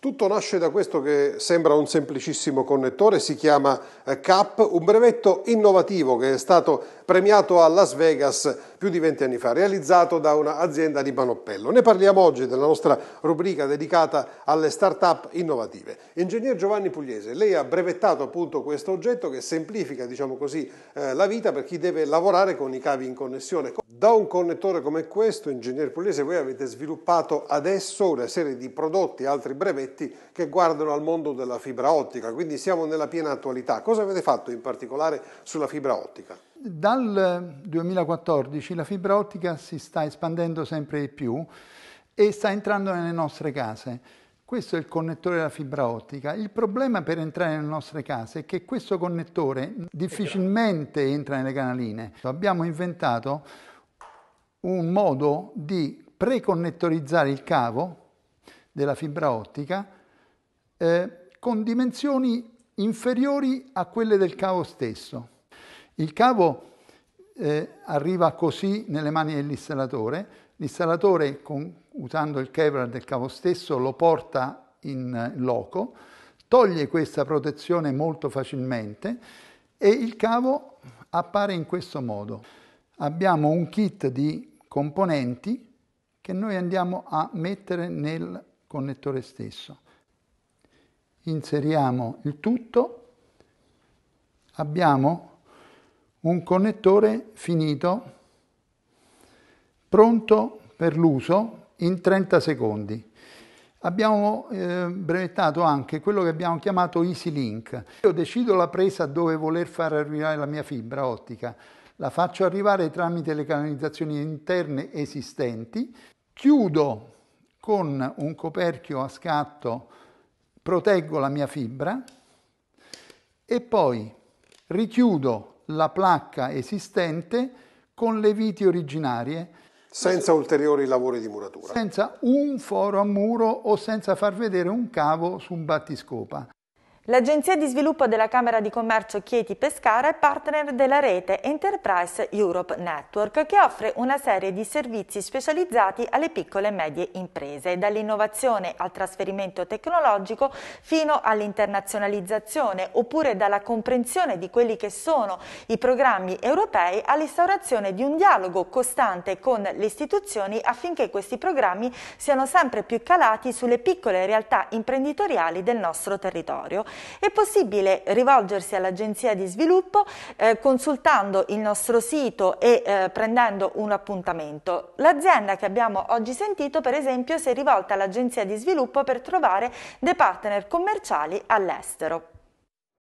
Tutto nasce da questo che sembra un semplicissimo connettore, si chiama eh, CAP, un brevetto innovativo che è stato premiato a Las Vegas più di 20 anni fa, realizzato da un'azienda di Manoppello. Ne parliamo oggi nella nostra rubrica dedicata alle start-up innovative. Ingegner Giovanni Pugliese, lei ha brevettato appunto questo oggetto che semplifica, diciamo così, eh, la vita per chi deve lavorare con i cavi in connessione. Da un connettore come questo, ingegnere Pugliese, voi avete sviluppato adesso una serie di prodotti, altri brevetti, che guardano al mondo della fibra ottica, quindi siamo nella piena attualità. Cosa avete fatto in particolare sulla fibra ottica? Dal 2014 la fibra ottica si sta espandendo sempre di più e sta entrando nelle nostre case. Questo è il connettore della fibra ottica. Il problema per entrare nelle nostre case è che questo connettore difficilmente entra nelle canaline. Abbiamo inventato un modo di preconnettorizzare il cavo della fibra ottica eh, con dimensioni inferiori a quelle del cavo stesso. Il cavo eh, arriva così nelle mani dell'installatore, l'installatore con, usando il Kevlar del cavo stesso lo porta in loco, toglie questa protezione molto facilmente e il cavo appare in questo modo. Abbiamo un kit di componenti che noi andiamo a mettere nel connettore stesso. Inseriamo il tutto, abbiamo un connettore finito, pronto per l'uso in 30 secondi. Abbiamo eh, brevettato anche quello che abbiamo chiamato Easy Link. Io decido la presa dove voler far arrivare la mia fibra ottica la faccio arrivare tramite le canalizzazioni interne esistenti, chiudo con un coperchio a scatto, proteggo la mia fibra e poi richiudo la placca esistente con le viti originarie. Senza ulteriori lavori di muratura. Senza un foro a muro o senza far vedere un cavo su un battiscopa. L'Agenzia di sviluppo della Camera di Commercio Chieti Pescara è partner della rete Enterprise Europe Network che offre una serie di servizi specializzati alle piccole e medie imprese, dall'innovazione al trasferimento tecnologico fino all'internazionalizzazione oppure dalla comprensione di quelli che sono i programmi europei all'instaurazione di un dialogo costante con le istituzioni affinché questi programmi siano sempre più calati sulle piccole realtà imprenditoriali del nostro territorio è possibile rivolgersi all'agenzia di sviluppo eh, consultando il nostro sito e eh, prendendo un appuntamento. L'azienda che abbiamo oggi sentito per esempio si è rivolta all'agenzia di sviluppo per trovare dei partner commerciali all'estero.